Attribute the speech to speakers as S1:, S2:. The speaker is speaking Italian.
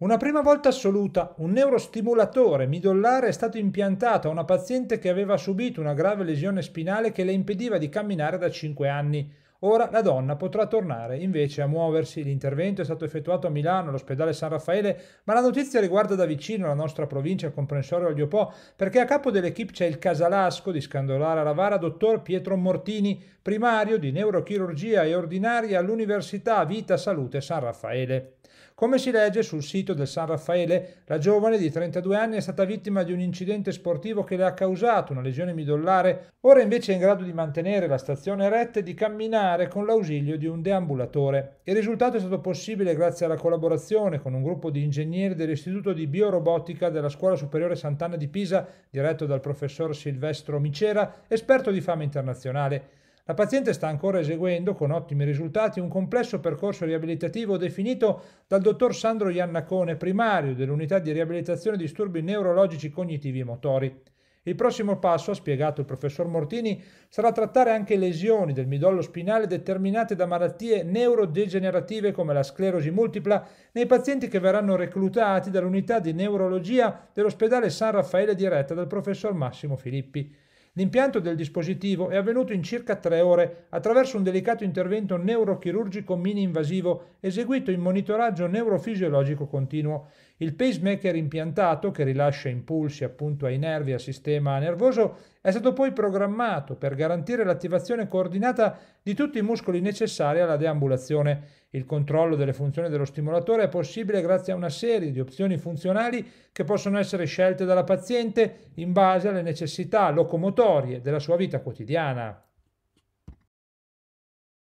S1: Una prima volta assoluta, un neurostimolatore midollare è stato impiantato a una paziente che aveva subito una grave lesione spinale che le impediva di camminare da 5 anni. Ora la donna potrà tornare invece a muoversi. L'intervento è stato effettuato a Milano, all'ospedale San Raffaele, ma la notizia riguarda da vicino la nostra provincia, il comprensorio Agliopò, perché a capo dell'equipe c'è il casalasco di Scandolara Lavara, dottor Pietro Mortini, primario di neurochirurgia e ordinaria all'Università Vita Salute San Raffaele. Come si legge sul sito del San Raffaele, la giovane di 32 anni è stata vittima di un incidente sportivo che le ha causato una lesione midollare, ora invece è in grado di mantenere la stazione eretta e di camminare camminare con l'ausilio di un deambulatore. Il risultato è stato possibile grazie alla collaborazione con un gruppo di ingegneri dell'Istituto di Biorobotica della Scuola Superiore Sant'Anna di Pisa, diretto dal professor Silvestro Micera, esperto di fama internazionale. La paziente sta ancora eseguendo con ottimi risultati un complesso percorso riabilitativo definito dal dottor Sandro Iannacone, primario dell'unità di riabilitazione disturbi neurologici cognitivi e motori. Il prossimo passo, ha spiegato il professor Mortini, sarà trattare anche lesioni del midollo spinale determinate da malattie neurodegenerative come la sclerosi multipla nei pazienti che verranno reclutati dall'unità di neurologia dell'ospedale San Raffaele diretta dal professor Massimo Filippi. L'impianto del dispositivo è avvenuto in circa tre ore attraverso un delicato intervento neurochirurgico mini-invasivo eseguito in monitoraggio neurofisiologico continuo. Il pacemaker impiantato, che rilascia impulsi appunto ai nervi e al sistema nervoso, è stato poi programmato per garantire l'attivazione coordinata di tutti i muscoli necessari alla deambulazione. Il controllo delle funzioni dello stimolatore è possibile grazie a una serie di opzioni funzionali che possono essere scelte dalla paziente in base alle necessità locomotorie della sua vita quotidiana.